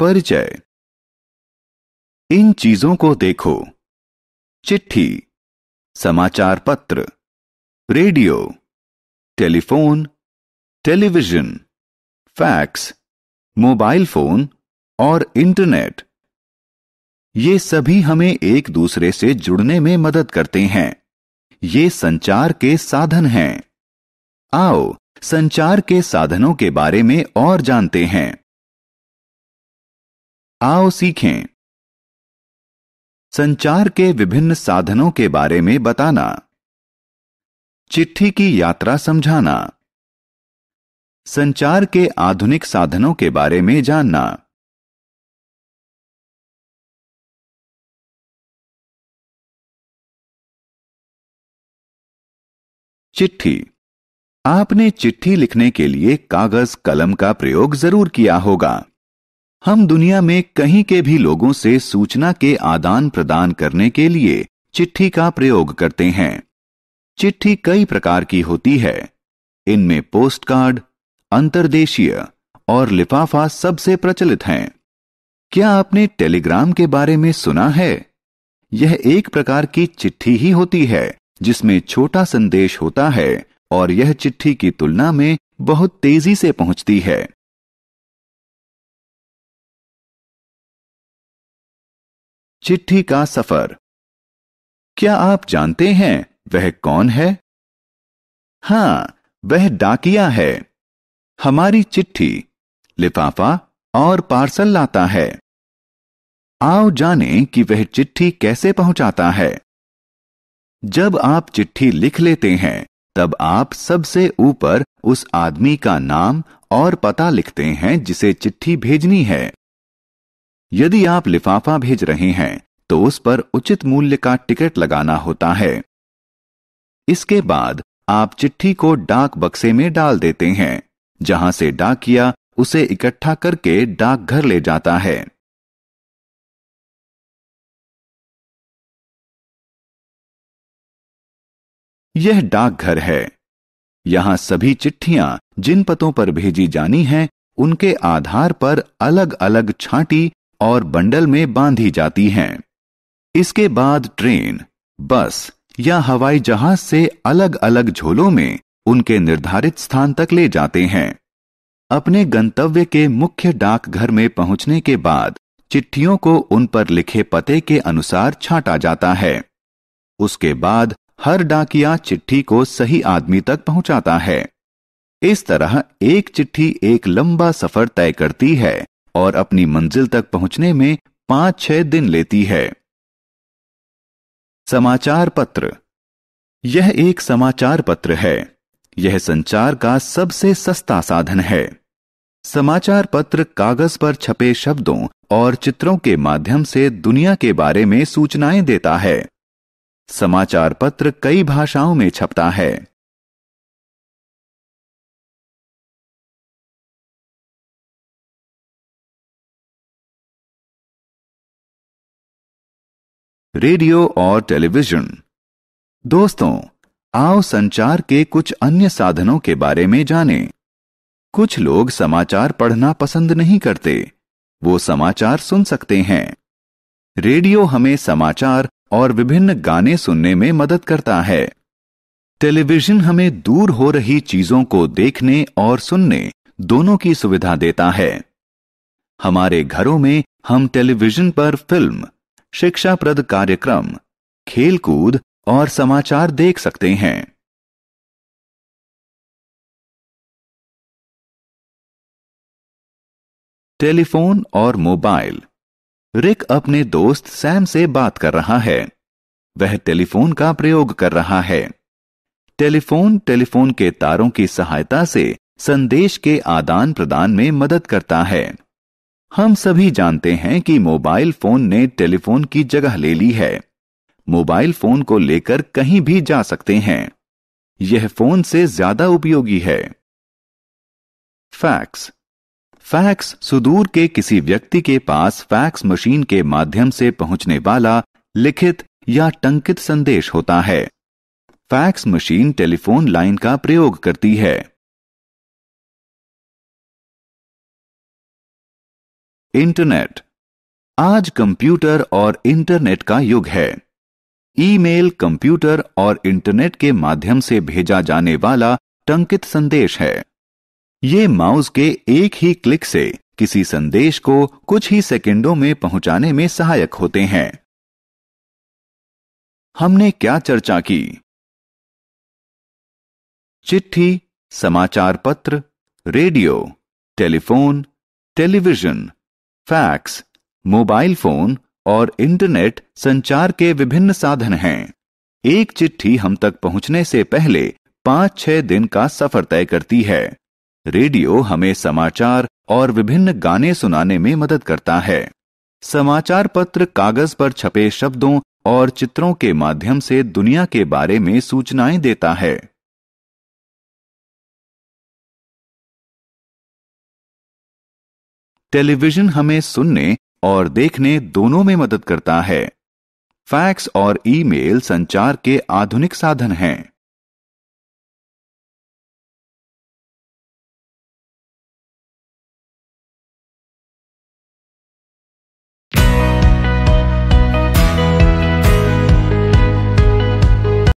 परिचय इन चीजों को देखो चिट्ठी समाचार पत्र radio telephone television fax mobile phone और इंटरनेट ये सभी हमें एक दूसरे से जुड़ने में मदद करते हैं ये संचार के साधन हैं आओ संचार के साधनों के बारे में और जानते हैं आओ सीखें संचार के विभिन्न साधनों के बारे में बताना चिट्ठी की यात्रा समझाना संचार के आधुनिक साधनों के बारे में जानना चिट्ठी आपने चिट्ठी लिखने के लिए कागज कलम का प्रयोग जरूर किया होगा हम दुनिया में कहीं के भी लोगों से सूचना के आदान प्रदान करने के लिए चिट्ठी का प्रयोग करते हैं चिट्ठी कई प्रकार की होती है इनमें पोस्ट कार्ड अंतर्देशीय और लिफाफा सबसे प्रचलित हैं क्या आपने टेलीग्राम के बारे में सुना है यह एक प्रकार की चिट्ठी ही होती है जिसमें छोटा संदेश होता है और यह चिट्ठी की तुलना में बहुत तेजी से पहुंचती है चिट्ठी का सफर क्या आप जानते हैं वह कौन है हां वह डाकिया है हमारी चिट्ठी लिफाफा और पार्सल लाता है आओ जाने कि वह चिट्ठी कैसे पहुंचाता है जब आप चिट्ठी लिख लेते हैं तब आप सबसे ऊपर उस आदमी का नाम और पता लिखते हैं जिसे चिट्ठी भेजनी है यदि आप लिफाफा भेज रहे हैं तो उस पर उचित मूल्य का टिकट लगाना होता है इसके बाद आप चिट्ठी को डाक बक्से में डाल देते हैं जहां से डाकिया उसे इकट्ठा करके डाकघर ले जाता है यह डाकघर है यहां सभी चिट्ठियां जिन पतों पर भेजी जानी हैं उनके आधार पर अलग अलग छांटी और बंडल में बांधी जाती हैं इसके बाद ट्रेन बस या हवाई जहाज से अलग अलग झोलों में उनके निर्धारित स्थान तक ले जाते हैं अपने गंतव्य के मुख्य डाकघर में पहुंचने के बाद चिट्ठियों को उन पर लिखे पते के अनुसार छाटा जाता है उसके बाद हर डाकिया चिट्ठी को सही आदमी तक पहुंचाता है इस तरह एक चिट्ठी एक लंबा सफर तय करती है और अपनी मंजिल तक पहुंचने में पांच छह दिन लेती है समाचार पत्र यह एक समाचार पत्र है यह संचार का सबसे सस्ता साधन है समाचार पत्र कागज पर छपे शब्दों और चित्रों के माध्यम से दुनिया के बारे में सूचनाएं देता है समाचार पत्र कई भाषाओं में छपता है रेडियो और टेलीविजन दोस्तों आओ संचार के कुछ अन्य साधनों के बारे में जानें। कुछ लोग समाचार पढ़ना पसंद नहीं करते वो समाचार सुन सकते हैं रेडियो हमें समाचार और विभिन्न गाने सुनने में मदद करता है टेलीविजन हमें दूर हो रही चीजों को देखने और सुनने दोनों की सुविधा देता है हमारे घरों में हम टेलीविजन पर फिल्म शिक्षाप्रद कार्यक्रम खेलकूद और समाचार देख सकते हैं टेलीफोन और मोबाइल रिक अपने दोस्त सैम से बात कर रहा है वह टेलीफोन का प्रयोग कर रहा है टेलीफोन टेलीफोन के तारों की सहायता से संदेश के आदान प्रदान में मदद करता है हम सभी जानते हैं कि मोबाइल फोन ने टेलीफोन की जगह ले ली है मोबाइल फोन को लेकर कहीं भी जा सकते हैं यह फोन से ज्यादा उपयोगी है फैक्स फैक्स सुदूर के किसी व्यक्ति के पास फैक्स मशीन के माध्यम से पहुंचने वाला लिखित या टंकित संदेश होता है फैक्स मशीन टेलीफोन लाइन का प्रयोग करती है इंटरनेट आज कंप्यूटर और इंटरनेट का युग है ईमेल कंप्यूटर और इंटरनेट के माध्यम से भेजा जाने वाला टंकित संदेश है ये माउस के एक ही क्लिक से किसी संदेश को कुछ ही सेकंडों में पहुंचाने में सहायक होते हैं हमने क्या चर्चा की चिट्ठी समाचार पत्र radio telephone television fax mobile phone और इंटरनेट संचार के विभिन्न साधन हैं एक चिट्ठी हम तक पहुंचने से पहले पांच छह दिन का सफर तय करती है रेडियो हमें समाचार और विभिन्न गाने सुनाने में मदद करता है समाचार पत्र कागज पर छपे शब्दों और चित्रों के माध्यम से दुनिया के बारे में सूचनाएं देता है टेलीविजन हमें सुनने और देखने दोनों में मदद करता है फैक्स और ईमेल संचार के आधुनिक साधन हैं